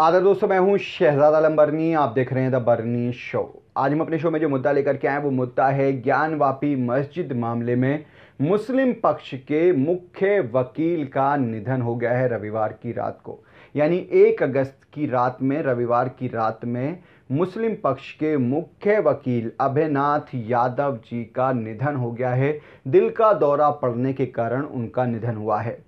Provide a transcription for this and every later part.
आदर दोस्तों मैं हूं शहजाद आलम बर्नी आप देख रहे हैं द बर्नी शो आज हम अपने शो में जो मुद्दा लेकर के आए वो मुद्दा है ज्ञानवापी मस्जिद मामले में मुस्लिम पक्ष के मुख्य वकील का निधन हो गया है रविवार की रात को यानी एक अगस्त की रात में रविवार की रात में मुस्लिम पक्ष के मुख्य वकील अभयनाथ यादव जी का निधन हो गया है दिल का दौरा पड़ने के कारण उनका निधन हुआ है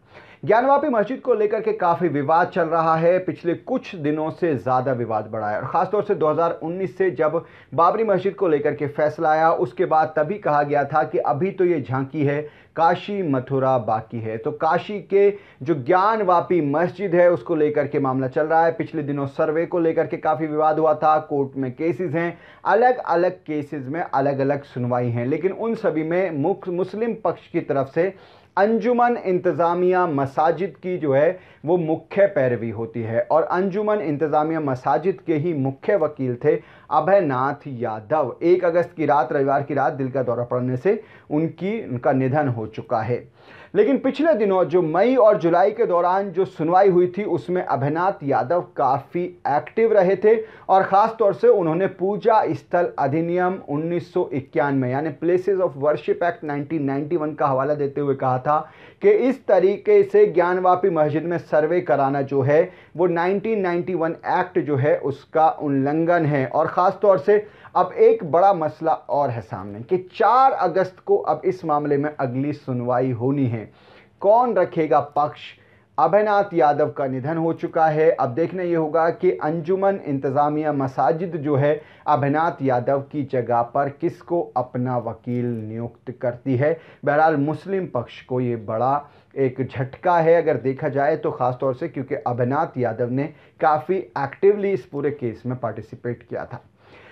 ज्ञानवापी मस्जिद को लेकर के काफ़ी विवाद चल रहा है पिछले कुछ दिनों से ज़्यादा विवाद बढ़ा है और ख़ासतौर से 2019 से जब बाबरी मस्जिद को लेकर के फैसला आया उसके बाद तभी कहा गया था कि अभी तो ये झांकी है काशी मथुरा बाकी है तो काशी के जो ज्ञानवापी मस्जिद है उसको लेकर के मामला चल रहा है पिछले दिनों सर्वे को लेकर के काफ़ी विवाद हुआ था कोर्ट में केसेस हैं अलग अलग केसेस में अलग अलग सुनवाई हैं लेकिन उन सभी में मुस्लिम पक्ष की तरफ से अंजुमन इंतज़ामिया मसाजिद की जो है वो मुख्य पैरवी होती है और अंजुमन इंतज़ामिया मसाजिद के ही मुख्य वकील थे अभय नाथ यादव एक अगस्त की रात रविवार की रात दिल का दौरा पड़ने से उनकी उनका निधन हो चुका है लेकिन पिछले दिनों जो मई और जुलाई के दौरान जो सुनवाई हुई थी उसमें अभयनाथ यादव काफ़ी एक्टिव रहे थे और ख़ास तौर से उन्होंने पूजा स्थल अधिनियम उन्नीस यानी प्लेसेस ऑफ वर्शिप एक्ट 1991 का हवाला देते हुए कहा था कि इस तरीके से ज्ञानवापी मस्जिद में सर्वे कराना जो है वो 1991 एक्ट जो है उसका उल्लंघन है और ख़ास तौर से अब एक बड़ा मसला और है सामने कि 4 अगस्त को अब इस मामले में अगली सुनवाई होनी है कौन रखेगा पक्ष अभयनाथ यादव का निधन हो चुका है अब देखना ये होगा कि अंजुमन इंतज़ामिया मसाजिद जो है अभयनाथ यादव की जगह पर किसको अपना वकील नियुक्त करती है बहरहाल मुस्लिम पक्ष को ये बड़ा एक झटका है अगर देखा जाए तो ख़ास तौर से क्योंकि अभयनाथ यादव ने काफ़ी एक्टिवली इस पूरे केस में पार्टिसिपेट किया था